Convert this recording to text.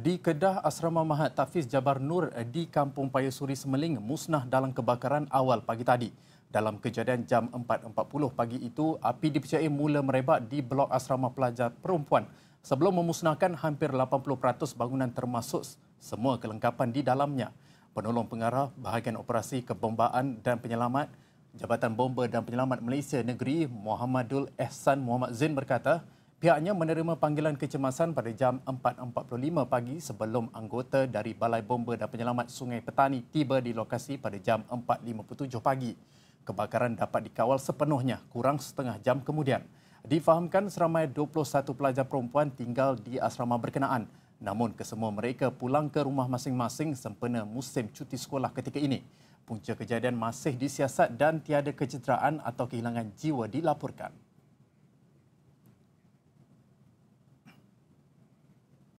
di Kedah Asrama Mahat Tafiz Jabar Nur di Kampung Payasuri Semeling musnah dalam kebakaran awal pagi tadi. Dalam kejadian jam 4.40 pagi itu, api dipercayai mula merebak di blok asrama pelajar perempuan sebelum memusnahkan hampir 80% bangunan termasuk semua kelengkapan di dalamnya. Penolong pengarah bahagian operasi kebombaan dan penyelamat Jabatan Bomba dan Penyelamat Malaysia Negeri Muhammadul Ehsan Muhammad Zain berkata, Pihaknya menerima panggilan kecemasan pada jam 4.45 pagi sebelum anggota dari Balai Bomba dan Penyelamat Sungai Petani tiba di lokasi pada jam 4.57 pagi. Kebakaran dapat dikawal sepenuhnya kurang setengah jam kemudian. Difahamkan seramai 21 pelajar perempuan tinggal di asrama berkenaan. Namun kesemua mereka pulang ke rumah masing-masing sempena musim cuti sekolah ketika ini. Punca kejadian masih disiasat dan tiada kecederaan atau kehilangan jiwa dilaporkan.